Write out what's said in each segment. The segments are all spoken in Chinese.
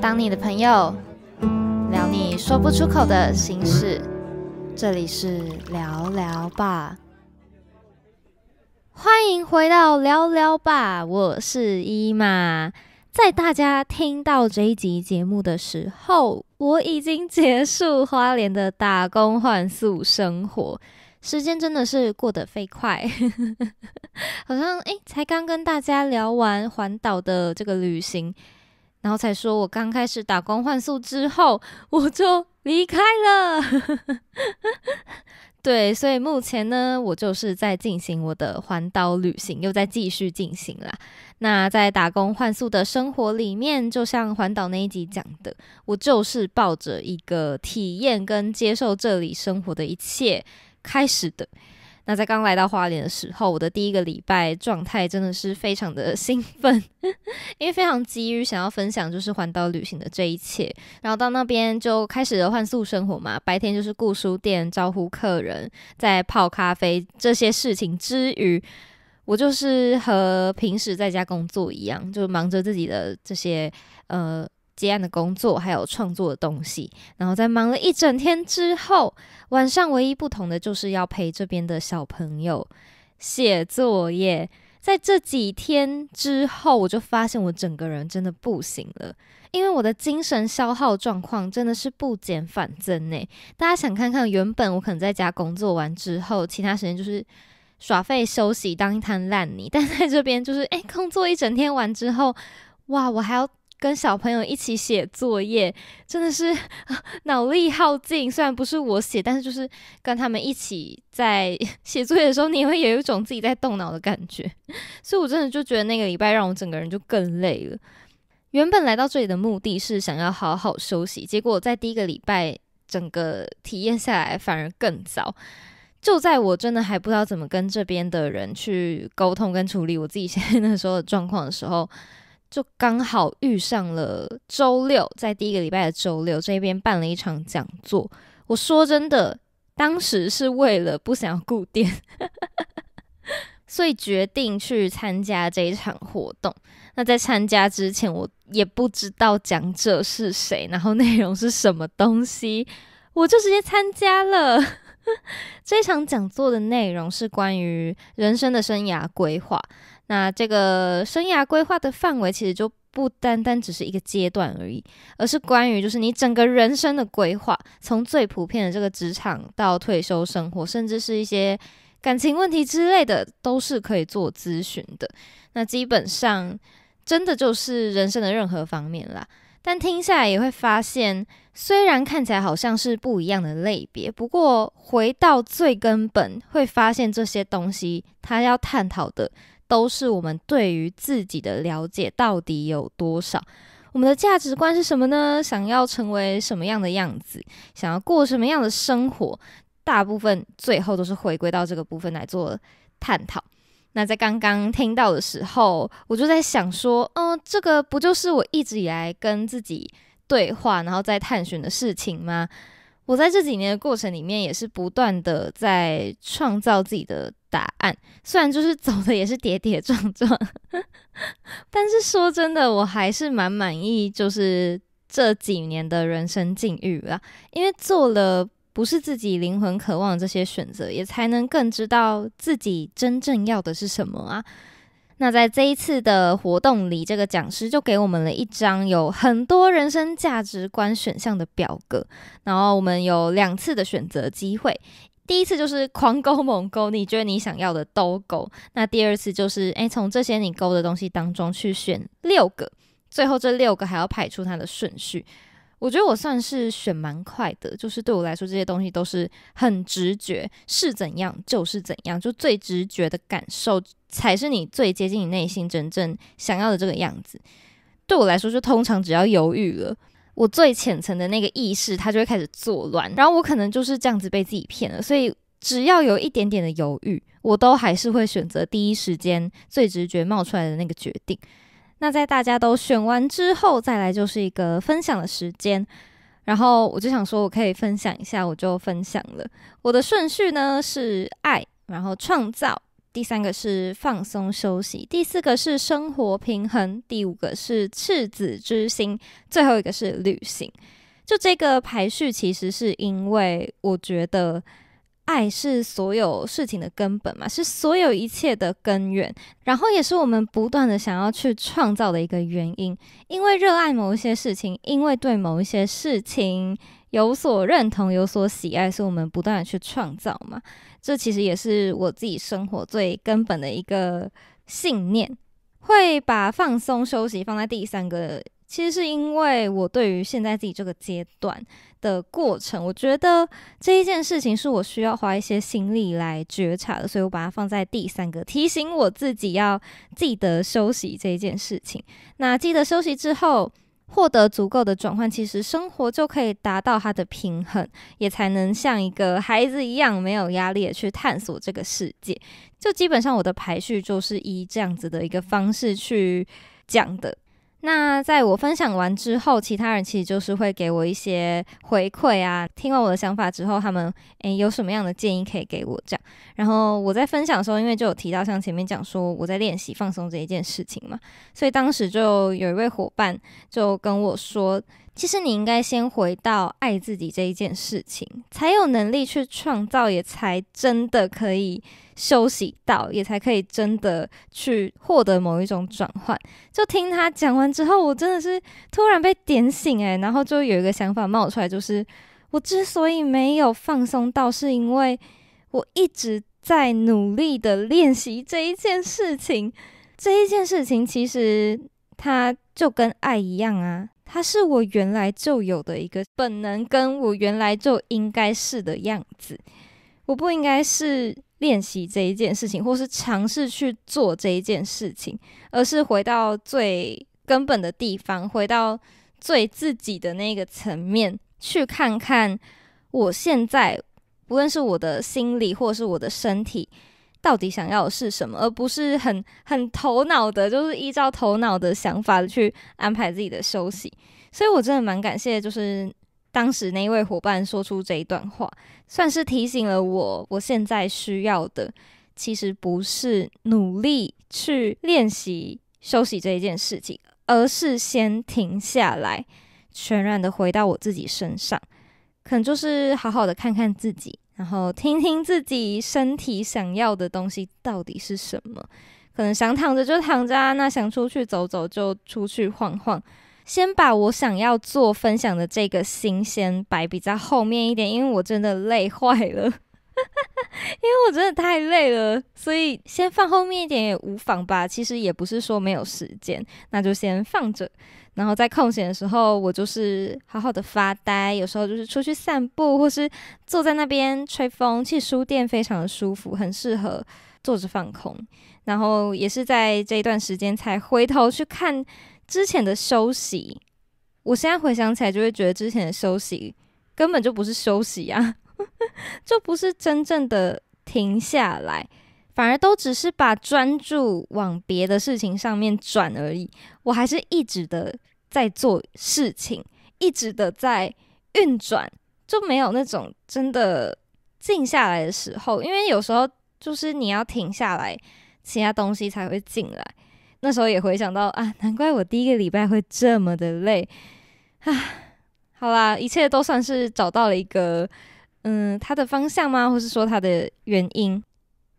当你的朋友聊你说不出口的心事，这里是聊聊吧。欢迎回到聊聊吧，我是伊玛。在大家听到这一集节目的时候，我已经结束花莲的打工换宿生活。时间真的是过得飞快，好像诶，才刚跟大家聊完环岛的这个旅行，然后才说我刚开始打工换宿之后，我就离开了。对，所以目前呢，我就是在进行我的环岛旅行，又在继续进行啦。那在打工换宿的生活里面，就像环岛那一集讲的，我就是抱着一个体验跟接受这里生活的一切。开始的那，在刚来到花莲的时候，我的第一个礼拜状态真的是非常的兴奋，因为非常急于想要分享就是环岛旅行的这一切。然后到那边就开始了换宿生活嘛，白天就是顾书店、招呼客人、在泡咖啡这些事情之余，我就是和平时在家工作一样，就忙着自己的这些呃。接案的工作，还有创作的东西，然后在忙了一整天之后，晚上唯一不同的就是要陪这边的小朋友写作业。在这几天之后，我就发现我整个人真的不行了，因为我的精神消耗状况真的是不减反增呢。大家想看看，原本我可能在家工作完之后，其他时间就是耍废休息，当一滩烂泥，但在这边就是，哎，工作一整天完之后，哇，我还要。跟小朋友一起写作业，真的是 脑力耗尽。虽然不是我写，但是就是跟他们一起在 写作业的时候，你会有一种自己在动脑的感觉。所以，我真的就觉得那个礼拜让我整个人就更累了。原本来到这里的目的是想要好好休息，结果在第一个礼拜整个体验下来，反而更糟。就在我真的还不知道怎么跟这边的人去沟通跟处理我自己现在那时候的状况的时候。就刚好遇上了周六，在第一个礼拜的周六，这边办了一场讲座。我说真的，当时是为了不想要顾店，所以决定去参加这一场活动。那在参加之前，我也不知道讲者是谁，然后内容是什么东西，我就直接参加了。这场讲座的内容是关于人生的生涯规划。那这个生涯规划的范围其实就不单单只是一个阶段而已，而是关于就是你整个人生的规划，从最普遍的这个职场到退休生活，甚至是一些感情问题之类的，都是可以做咨询的。那基本上真的就是人生的任何方面啦。但听下来也会发现，虽然看起来好像是不一样的类别，不过回到最根本，会发现这些东西它要探讨的。都是我们对于自己的了解到底有多少？我们的价值观是什么呢？想要成为什么样的样子？想要过什么样的生活？大部分最后都是回归到这个部分来做探讨。那在刚刚听到的时候，我就在想说，嗯，这个不就是我一直以来跟自己对话，然后在探寻的事情吗？我在这几年的过程里面，也是不断的在创造自己的。答案虽然就是走的也是跌跌撞撞，但是说真的，我还是蛮满意，就是这几年的人生境遇啦，因为做了不是自己灵魂渴望这些选择，也才能更知道自己真正要的是什么啊。那在这一次的活动里，这个讲师就给我们了一张有很多人生价值观选项的表格，然后我们有两次的选择机会。第一次就是狂勾猛勾，你觉得你想要的都勾。那第二次就是，哎，从这些你勾的东西当中去选六个，最后这六个还要排出它的顺序。我觉得我算是选蛮快的，就是对我来说这些东西都是很直觉，是怎样就是怎样，就最直觉的感受才是你最接近你内心真正想要的这个样子。对我来说，就通常只要犹豫了。我最浅层的那个意识，它就会开始作乱，然后我可能就是这样子被自己骗了。所以只要有一点点的犹豫，我都还是会选择第一时间最直觉冒出来的那个决定。那在大家都选完之后，再来就是一个分享的时间。然后我就想说，我可以分享一下，我就分享了。我的顺序呢是爱，然后创造。第三个是放松休息，第四个是生活平衡，第五个是赤子之心，最后一个是旅行。就这个排序，其实是因为我觉得爱是所有事情的根本嘛，是所有一切的根源，然后也是我们不断的想要去创造的一个原因。因为热爱某一些事情，因为对某一些事情有所认同、有所喜爱，所以我们不断的去创造嘛。这其实也是我自己生活最根本的一个信念，会把放松休息放在第三个。其实是因为我对于现在自己这个阶段的过程，我觉得这一件事情是我需要花一些心力来觉察的，所以我把它放在第三个，提醒我自己要记得休息这一件事情。那记得休息之后。获得足够的转换，其实生活就可以达到它的平衡，也才能像一个孩子一样没有压力的去探索这个世界。就基本上我的排序就是以这样子的一个方式去讲的。那在我分享完之后，其他人其实就是会给我一些回馈啊。听完我的想法之后，他们诶有什么样的建议可以给我？这样，然后我在分享的时候，因为就有提到像前面讲说我在练习放松这一件事情嘛，所以当时就有一位伙伴就跟我说。其实你应该先回到爱自己这一件事情，才有能力去创造，也才真的可以休息到，也才可以真的去获得某一种转换。就听他讲完之后，我真的是突然被点醒哎，然后就有一个想法冒出来，就是我之所以没有放松到，是因为我一直在努力的练习这一件事情。这一件事情其实它就跟爱一样啊。它是我原来就有的一个本能，跟我原来就应该是的样子。我不应该是练习这一件事情，或是尝试去做这一件事情，而是回到最根本的地方，回到最自己的那个层面，去看看我现在，无论是我的心理或是我的身体。到底想要的是什么，而不是很很头脑的，就是依照头脑的想法去安排自己的休息。所以我真的蛮感谢，就是当时那一位伙伴说出这一段话，算是提醒了我，我现在需要的其实不是努力去练习休息这一件事情，而是先停下来，全然的回到我自己身上，可能就是好好的看看自己。然后听听自己身体想要的东西到底是什么，可能想躺着就躺着，那想出去走走就出去晃晃。先把我想要做分享的这个新鲜摆比较后面一点，因为我真的累坏了，因为我真的太累了，所以先放后面一点也无妨吧。其实也不是说没有时间，那就先放着。然后在空闲的时候，我就是好好的发呆，有时候就是出去散步，或是坐在那边吹风，去书店非常的舒服，很适合坐着放空。然后也是在这一段时间才回头去看之前的休息，我现在回想起来就会觉得之前的休息根本就不是休息啊，就不是真正的停下来，反而都只是把专注往别的事情上面转而已。我还是一直的。在做事情，一直的在运转，就没有那种真的静下来的时候。因为有时候就是你要停下来，其他东西才会进来。那时候也回想到啊，难怪我第一个礼拜会这么的累。啊，好啦，一切都算是找到了一个嗯，它的方向吗？或是说它的原因？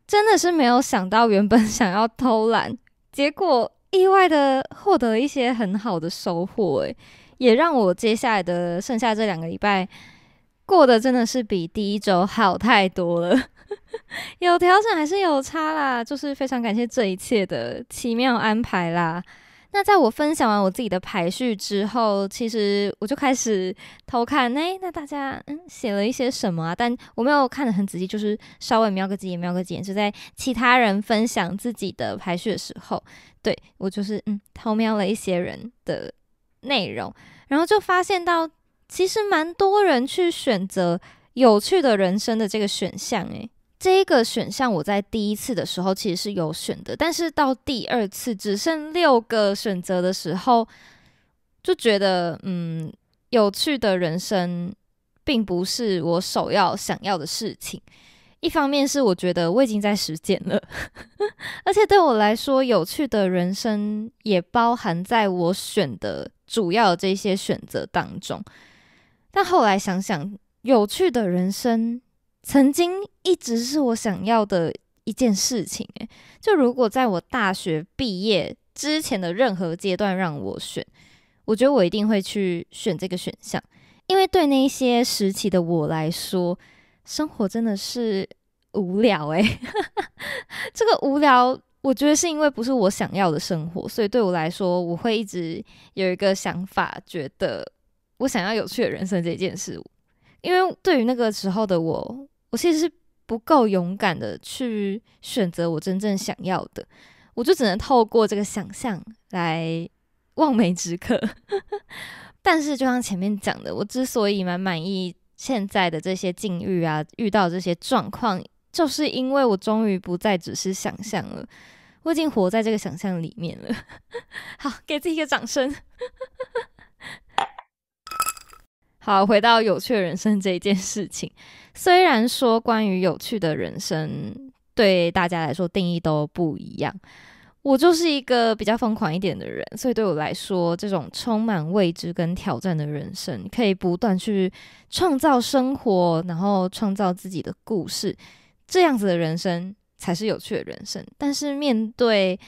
真的是没有想到，原本想要偷懒，结果。意外的获得一些很好的收获，诶，也让我接下来的剩下这两个礼拜过得真的是比第一周好太多了。有调整还是有差啦，就是非常感谢这一切的奇妙安排啦。那在我分享完我自己的排序之后，其实我就开始偷看，哎，那大家嗯写了一些什么啊？但我没有看得很仔细，就是稍微瞄个几眼，瞄个几眼，就在其他人分享自己的排序的时候，对我就是嗯偷瞄了一些人的内容，然后就发现到其实蛮多人去选择有趣的人生的这个选项，诶。这个选项我在第一次的时候其实是有选的，但是到第二次只剩六个选择的时候，就觉得嗯，有趣的人生并不是我首要想要的事情。一方面是我觉得我已经在实践了，而且对我来说，有趣的人生也包含在我选的主要这些选择当中。但后来想想，有趣的人生。曾经一直是我想要的一件事情，就如果在我大学毕业之前的任何阶段让我选，我觉得我一定会去选这个选项，因为对那些时期的我来说，生活真的是无聊诶、哈，这个无聊我觉得是因为不是我想要的生活，所以对我来说，我会一直有一个想法，觉得我想要有趣的人生这件事。因为对于那个时候的我，我其实是不够勇敢的去选择我真正想要的，我就只能透过这个想象来望梅止渴。但是就像前面讲的，我之所以蛮满意现在的这些境遇啊，遇到这些状况，就是因为我终于不再只是想象了，我已经活在这个想象里面了。好，给自己一个掌声。好，回到有趣的人生这一件事情。虽然说关于有趣的人生，对大家来说定义都不一样。我就是一个比较疯狂一点的人，所以对我来说，这种充满未知跟挑战的人生，可以不断去创造生活，然后创造自己的故事，这样子的人生才是有趣的人生。但是面对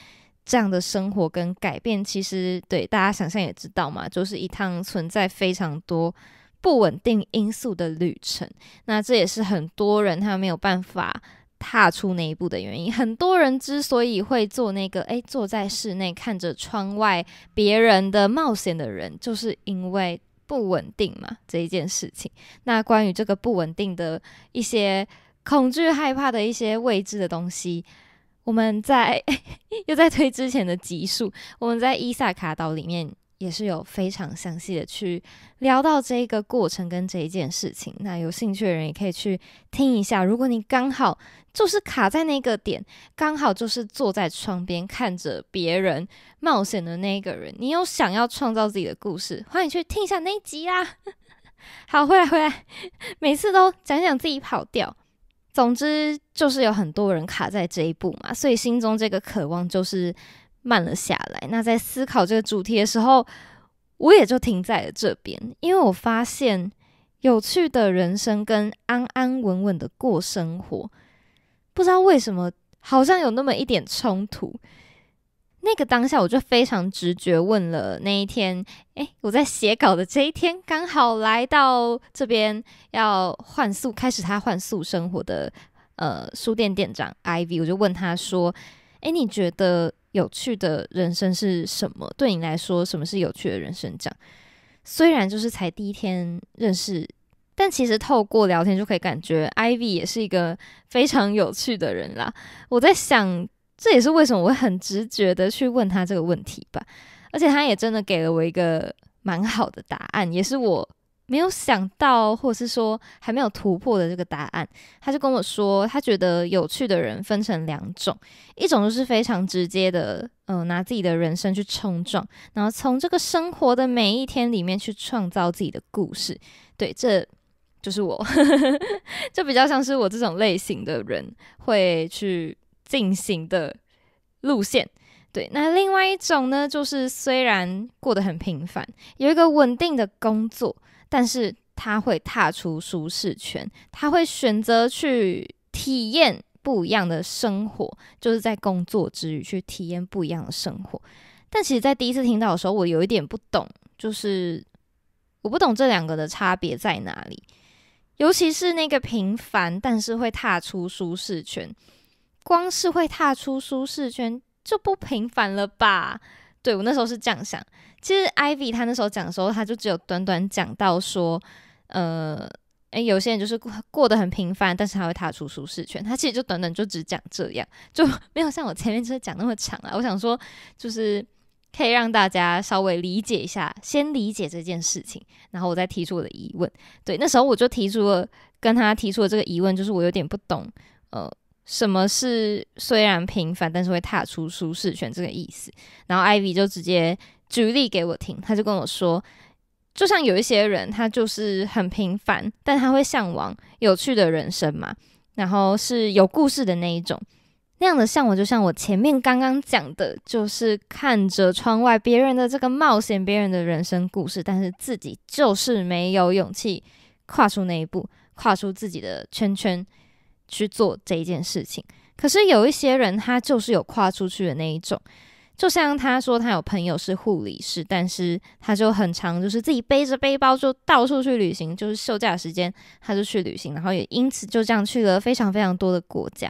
这样的生活跟改变，其实对大家想象也知道嘛，就是一趟存在非常多。不稳定因素的旅程，那这也是很多人他没有办法踏出那一步的原因。很多人之所以会做那个，哎，坐在室内看着窗外别人的冒险的人，就是因为不稳定嘛这一件事情。那关于这个不稳定的一些恐惧、害怕的一些未知的东西，我们在又在推之前的集数，我们在伊萨卡岛里面。也是有非常详细的去聊到这个过程跟这一件事情，那有兴趣的人也可以去听一下。如果你刚好就是卡在那个点，刚好就是坐在窗边看着别人冒险的那一个人，你有想要创造自己的故事，欢迎去听一下那一集啦。好，回来回来，每次都讲讲自己跑掉。总之就是有很多人卡在这一步嘛，所以心中这个渴望就是。慢了下来。那在思考这个主题的时候，我也就停在了这边，因为我发现有趣的人生跟安安稳稳的过生活，不知道为什么好像有那么一点冲突。那个当下，我就非常直觉问了那一天，诶，我在写稿的这一天，刚好来到这边要换宿，开始他换宿生活的呃书店店长 Ivy，我就问他说，诶，你觉得？有趣的人生是什么？对你来说，什么是有趣的人生？这样，虽然就是才第一天认识，但其实透过聊天就可以感觉，Ivy 也是一个非常有趣的人啦。我在想，这也是为什么我会很直觉的去问他这个问题吧。而且他也真的给了我一个蛮好的答案，也是我。没有想到，或者是说还没有突破的这个答案，他就跟我说，他觉得有趣的人分成两种，一种就是非常直接的，嗯，拿自己的人生去冲撞，然后从这个生活的每一天里面去创造自己的故事。对，这就是我就 比较像是我这种类型的人会去进行的路线。对，那另外一种呢，就是虽然过得很平凡，有一个稳定的工作。但是他会踏出舒适圈，他会选择去体验不一样的生活，就是在工作之余去体验不一样的生活。但其实，在第一次听到的时候，我有一点不懂，就是我不懂这两个的差别在哪里，尤其是那个平凡，但是会踏出舒适圈，光是会踏出舒适圈就不平凡了吧？对，我那时候是这样想。其实 Ivy 他那时候讲的时候，他就只有短短讲到说，呃，诶，有些人就是过过得很平凡，但是他会踏出舒适圈。他其实就短短就只讲这样，就没有像我前面就是讲那么长了。我想说，就是可以让大家稍微理解一下，先理解这件事情，然后我再提出我的疑问。对，那时候我就提出了跟他提出的这个疑问，就是我有点不懂，呃。什么是虽然平凡，但是会踏出舒适圈这个意思？然后 Ivy 就直接举例给我听，他就跟我说，就像有一些人，他就是很平凡，但他会向往有趣的人生嘛，然后是有故事的那一种。那样的向往，就像我前面刚刚讲的，就是看着窗外别人的这个冒险，别人的人生故事，但是自己就是没有勇气跨出那一步，跨出自己的圈圈。去做这一件事情，可是有一些人他就是有跨出去的那一种，就像他说他有朋友是护理师，但是他就很长就是自己背着背包就到处去旅行，就是休假时间他就去旅行，然后也因此就这样去了非常非常多的国家。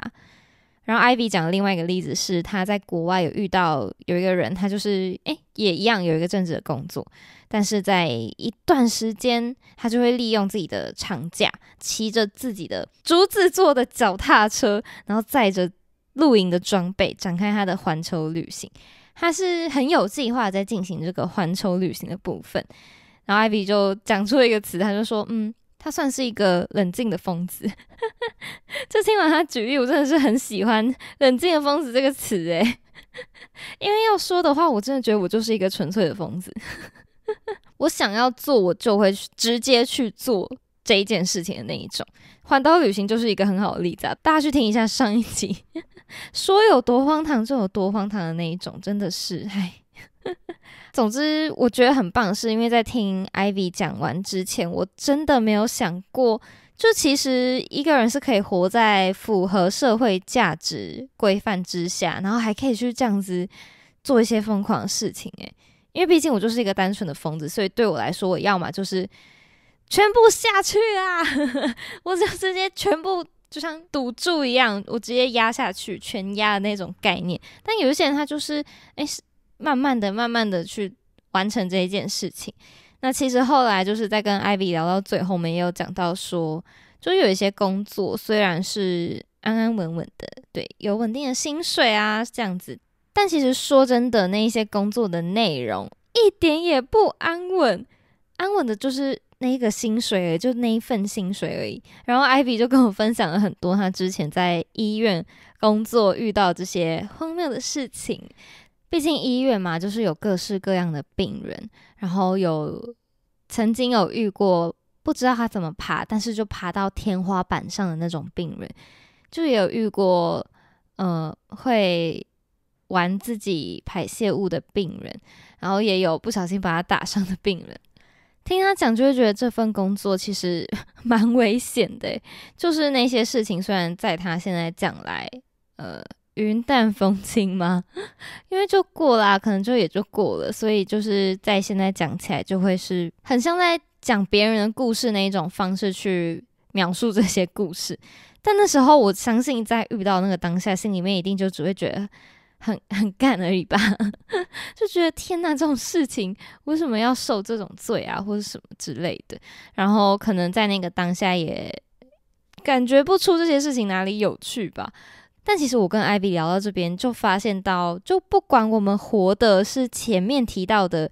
然后 Ivy 讲的另外一个例子是，他在国外有遇到有一个人，他就是哎也一样有一个正职的工作，但是在一段时间，他就会利用自己的长假，骑着自己的竹子做的脚踏车，然后载着露营的装备展开他的环球旅行。他是很有计划在进行这个环球旅行的部分。然后 Ivy 就讲出一个词，他就说：“嗯。”他算是一个冷静的疯子，就 听完他举例，我真的是很喜欢“冷静的疯子”这个词哎，因为要说的话，我真的觉得我就是一个纯粹的疯子，我想要做，我就会直接去做这一件事情的那一种。环岛旅行就是一个很好的例子啊，大家去听一下上一集，说有多荒唐就有多荒唐的那一种，真的是唉。总之，我觉得很棒，是因为在听 Ivy 讲完之前，我真的没有想过，就其实一个人是可以活在符合社会价值规范之下，然后还可以去这样子做一些疯狂事情。诶，因为毕竟我就是一个单纯的疯子，所以对我来说，我要么就是全部下去啊，我直接全部就像赌注一样，我直接压下去全压的那种概念。但有一些人，他就是哎是。慢慢的，慢慢的去完成这一件事情。那其实后来就是在跟艾比聊到最后，我们也有讲到说，就有一些工作虽然是安安稳稳的，对，有稳定的薪水啊这样子，但其实说真的，那一些工作的内容一点也不安稳。安稳的，就是那一个薪水而已，就那一份薪水而已。然后艾比就跟我分享了很多他之前在医院工作遇到这些荒谬的事情。毕竟医院嘛，就是有各式各样的病人，然后有曾经有遇过不知道他怎么爬，但是就爬到天花板上的那种病人，就也有遇过，呃，会玩自己排泄物的病人，然后也有不小心把他打伤的病人。听他讲，就会觉得这份工作其实 蛮危险的，就是那些事情，虽然在他现在讲来，呃。云淡风轻吗？因为就过啦，可能就也就过了，所以就是在现在讲起来，就会是很像在讲别人的故事那一种方式去描述这些故事。但那时候，我相信在遇到那个当下，心里面一定就只会觉得很很干而已吧，就觉得天呐，这种事情为什么要受这种罪啊，或者什么之类的。然后可能在那个当下也感觉不出这些事情哪里有趣吧。但其实我跟 Ivy 聊到这边，就发现到，就不管我们活的是前面提到的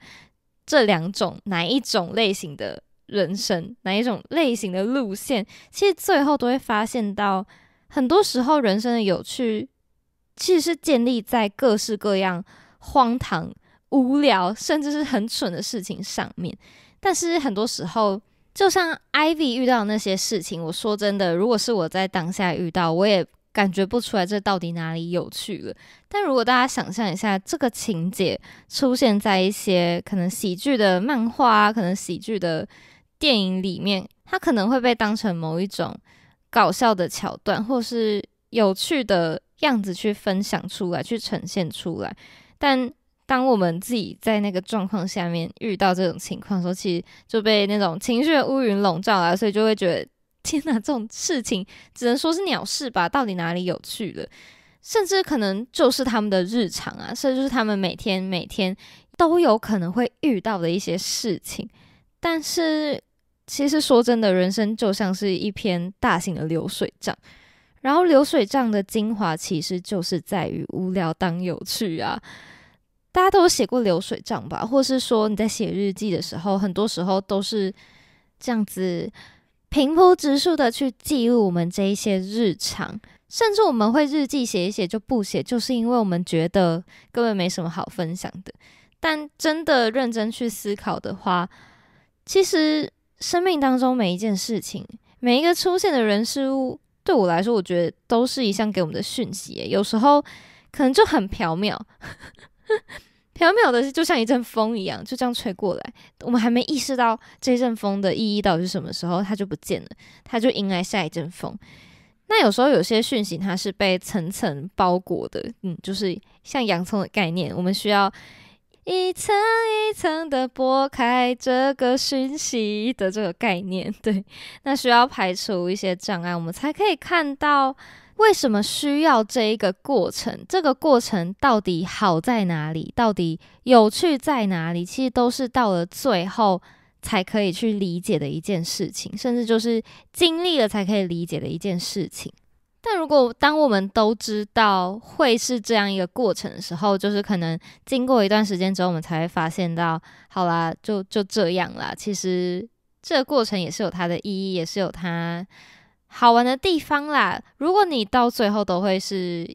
这两种哪一种类型的人生，哪一种类型的路线，其实最后都会发现到，很多时候人生的有趣，其实是建立在各式各样荒唐、无聊，甚至是很蠢的事情上面。但是很多时候，就像 Ivy 遇到那些事情，我说真的，如果是我在当下遇到，我也。感觉不出来这到底哪里有趣了。但如果大家想象一下，这个情节出现在一些可能喜剧的漫画啊，可能喜剧的电影里面，它可能会被当成某一种搞笑的桥段，或是有趣的样子去分享出来、去呈现出来。但当我们自己在那个状况下面遇到这种情况的时候，其实就被那种情绪的乌云笼罩了，所以就会觉得。天哪，这种事情只能说是鸟事吧？到底哪里有趣了？甚至可能就是他们的日常啊，甚至就是他们每天每天都有可能会遇到的一些事情。但是，其实说真的，人生就像是一篇大型的流水账。然后，流水账的精华其实就是在于无聊当有趣啊！大家都有写过流水账吧？或是说你在写日记的时候，很多时候都是这样子。平铺直述的去记录我们这一些日常，甚至我们会日记写一写就不写，就是因为我们觉得根本没什么好分享的。但真的认真去思考的话，其实生命当中每一件事情、每一个出现的人事物，对我来说，我觉得都是一项给我们的讯息。有时候可能就很缥缈。飘渺的是，就像一阵风一样，就这样吹过来。我们还没意识到这阵风的意义到底是什么时候，它就不见了。它就迎来下一阵风。那有时候有些讯息它是被层层包裹的，嗯，就是像洋葱的概念，我们需要一层一层的剥开这个讯息的这个概念。对，那需要排除一些障碍，我们才可以看到。为什么需要这一个过程？这个过程到底好在哪里？到底有趣在哪里？其实都是到了最后才可以去理解的一件事情，甚至就是经历了才可以理解的一件事情。但如果当我们都知道会是这样一个过程的时候，就是可能经过一段时间之后，我们才会发现到，好啦，就就这样啦。其实这个过程也是有它的意义，也是有它。好玩的地方啦！如果你到最后都会是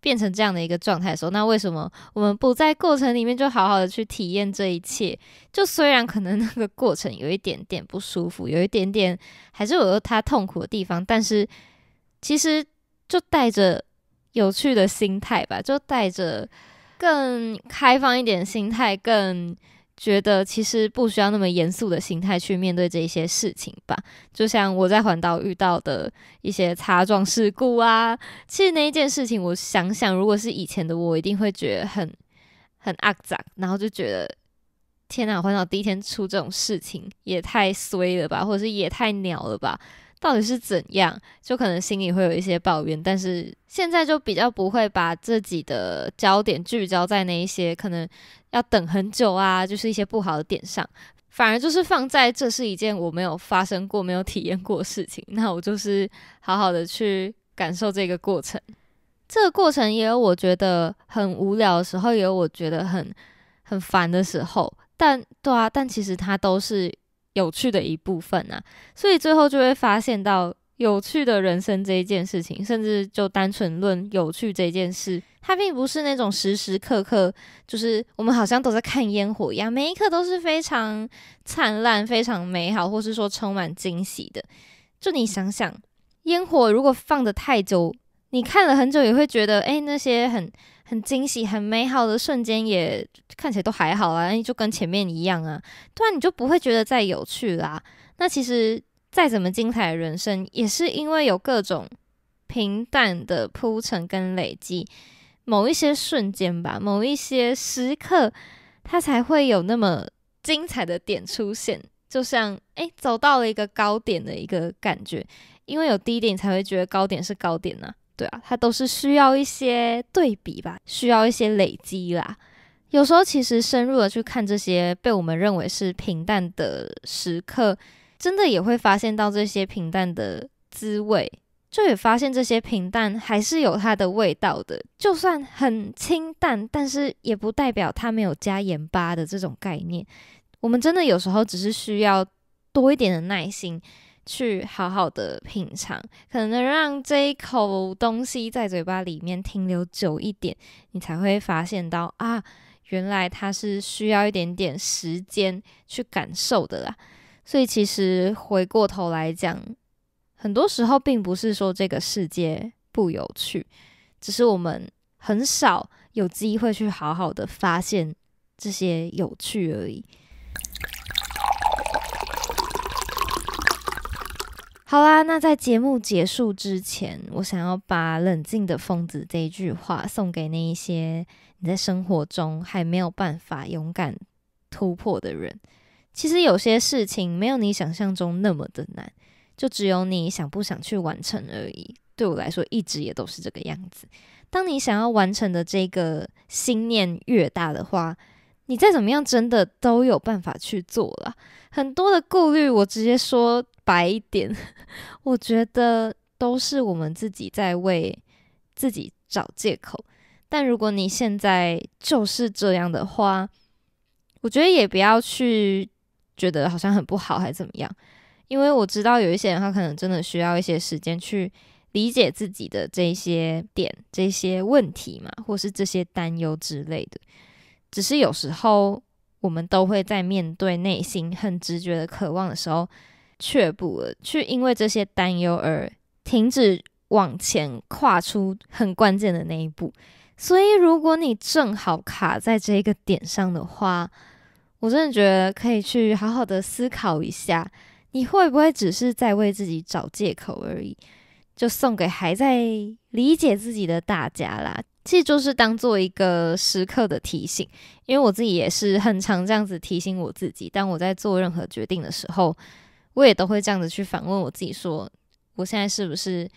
变成这样的一个状态的时候，那为什么我们不在过程里面就好好的去体验这一切？就虽然可能那个过程有一点点不舒服，有一点点还是有它痛苦的地方，但是其实就带着有趣的心态吧，就带着更开放一点心态，更。觉得其实不需要那么严肃的心态去面对这些事情吧。就像我在环岛遇到的一些擦撞事故啊，其实那一件事情，我想想，如果是以前的我，一定会觉得很很阿脏，然后就觉得天哪，环岛第一天出这种事情也太衰了吧，或者是也太鸟了吧。到底是怎样，就可能心里会有一些抱怨，但是现在就比较不会把自己的焦点聚焦在那一些可能要等很久啊，就是一些不好的点上，反而就是放在这是一件我没有发生过、没有体验过的事情。那我就是好好的去感受这个过程。这个过程也有我觉得很无聊的时候，也有我觉得很很烦的时候，但对啊，但其实它都是。有趣的一部分啊，所以最后就会发现到有趣的人生这一件事情，甚至就单纯论有趣这件事，它并不是那种时时刻刻就是我们好像都在看烟火一样，每一刻都是非常灿烂、非常美好，或是说充满惊喜的。就你想想，烟火如果放的太久。你看了很久，也会觉得，哎，那些很很惊喜、很美好的瞬间，也看起来都还好啦，就跟前面一样啊。突然你就不会觉得再有趣啦。那其实再怎么精彩的人生，也是因为有各种平淡的铺陈跟累积，某一些瞬间吧，某一些时刻，它才会有那么精彩的点出现。就像，哎，走到了一个高点的一个感觉，因为有低点，才会觉得高点是高点呢。对啊，它都是需要一些对比吧，需要一些累积啦。有时候其实深入的去看这些被我们认为是平淡的时刻，真的也会发现到这些平淡的滋味，就也发现这些平淡还是有它的味道的。就算很清淡，但是也不代表它没有加盐巴的这种概念。我们真的有时候只是需要多一点的耐心。去好好的品尝，可能让这一口东西在嘴巴里面停留久一点，你才会发现到啊，原来它是需要一点点时间去感受的啦。所以其实回过头来讲，很多时候并不是说这个世界不有趣，只是我们很少有机会去好好的发现这些有趣而已。好啦，那在节目结束之前，我想要把“冷静的疯子”这一句话送给那一些你在生活中还没有办法勇敢突破的人。其实有些事情没有你想象中那么的难，就只有你想不想去完成而已。对我来说，一直也都是这个样子。当你想要完成的这个心念越大的话，你再怎么样真的都有办法去做了。很多的顾虑，我直接说。白一点，我觉得都是我们自己在为自己找借口。但如果你现在就是这样的话，我觉得也不要去觉得好像很不好，还怎么样？因为我知道有一些人他可能真的需要一些时间去理解自己的这些点、这些问题嘛，或是这些担忧之类的。只是有时候我们都会在面对内心很直觉的渴望的时候。却步了，去因为这些担忧而停止往前跨出很关键的那一步。所以，如果你正好卡在这个点上的话，我真的觉得可以去好好的思考一下，你会不会只是在为自己找借口而已？就送给还在理解自己的大家啦，这就是当做一个时刻的提醒。因为我自己也是很常这样子提醒我自己，当我在做任何决定的时候。我也都会这样子去反问我自己，说我现在是不是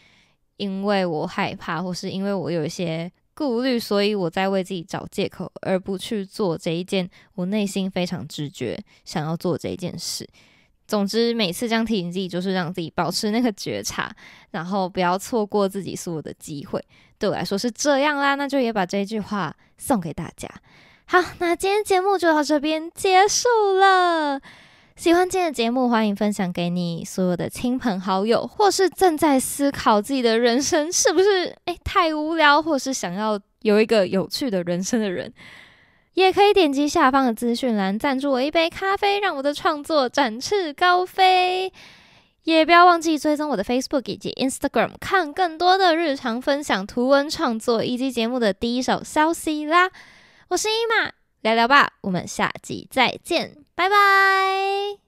因为我害怕，或是因为我有一些顾虑，所以我在为自己找借口，而不去做这一件我内心非常直觉想要做这件事。总之，每次这样提醒自己，就是让自己保持那个觉察，然后不要错过自己所有的机会。对我来说是这样啦，那就也把这句话送给大家。好，那今天节目就到这边结束了。喜欢今天的节目，欢迎分享给你所有的亲朋好友，或是正在思考自己的人生是不是哎太无聊，或是想要有一个有趣的人生的人，也可以点击下方的资讯栏赞助我一杯咖啡，让我的创作展翅高飞。也不要忘记追踪我的 Facebook 以及 Instagram，看更多的日常分享图文创作以及节目的第一手消息啦。我是伊玛。聊聊吧，我们下集再见，拜拜。